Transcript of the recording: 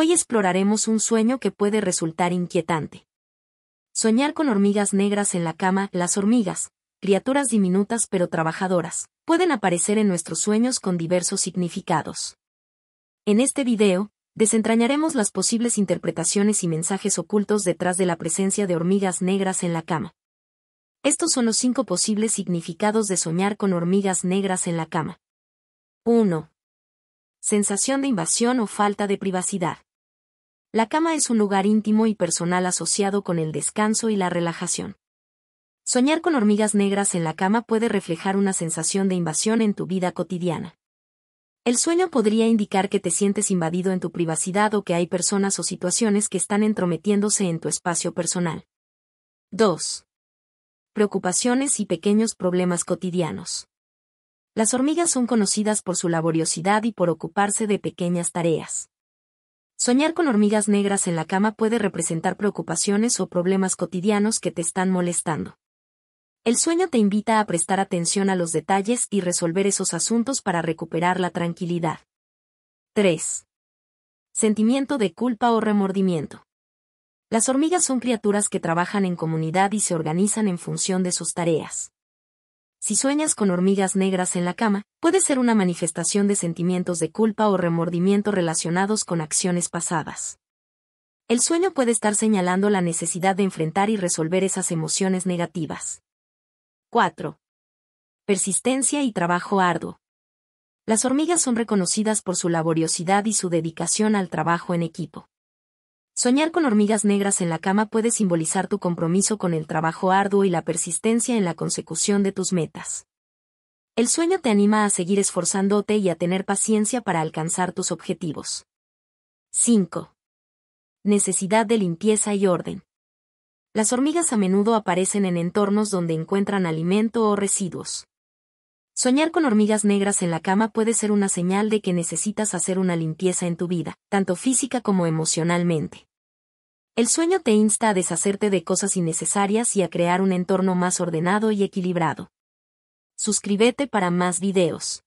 Hoy exploraremos un sueño que puede resultar inquietante. Soñar con hormigas negras en la cama, las hormigas, criaturas diminutas pero trabajadoras, pueden aparecer en nuestros sueños con diversos significados. En este video, desentrañaremos las posibles interpretaciones y mensajes ocultos detrás de la presencia de hormigas negras en la cama. Estos son los cinco posibles significados de soñar con hormigas negras en la cama. 1. Sensación de invasión o falta de privacidad. La cama es un lugar íntimo y personal asociado con el descanso y la relajación. Soñar con hormigas negras en la cama puede reflejar una sensación de invasión en tu vida cotidiana. El sueño podría indicar que te sientes invadido en tu privacidad o que hay personas o situaciones que están entrometiéndose en tu espacio personal. 2. Preocupaciones y pequeños problemas cotidianos. Las hormigas son conocidas por su laboriosidad y por ocuparse de pequeñas tareas. Soñar con hormigas negras en la cama puede representar preocupaciones o problemas cotidianos que te están molestando. El sueño te invita a prestar atención a los detalles y resolver esos asuntos para recuperar la tranquilidad. 3. Sentimiento de culpa o remordimiento. Las hormigas son criaturas que trabajan en comunidad y se organizan en función de sus tareas. Si sueñas con hormigas negras en la cama, puede ser una manifestación de sentimientos de culpa o remordimiento relacionados con acciones pasadas. El sueño puede estar señalando la necesidad de enfrentar y resolver esas emociones negativas. 4. Persistencia y trabajo arduo. Las hormigas son reconocidas por su laboriosidad y su dedicación al trabajo en equipo. Soñar con hormigas negras en la cama puede simbolizar tu compromiso con el trabajo arduo y la persistencia en la consecución de tus metas. El sueño te anima a seguir esforzándote y a tener paciencia para alcanzar tus objetivos. 5. Necesidad de limpieza y orden. Las hormigas a menudo aparecen en entornos donde encuentran alimento o residuos. Soñar con hormigas negras en la cama puede ser una señal de que necesitas hacer una limpieza en tu vida, tanto física como emocionalmente. El sueño te insta a deshacerte de cosas innecesarias y a crear un entorno más ordenado y equilibrado. Suscríbete para más videos.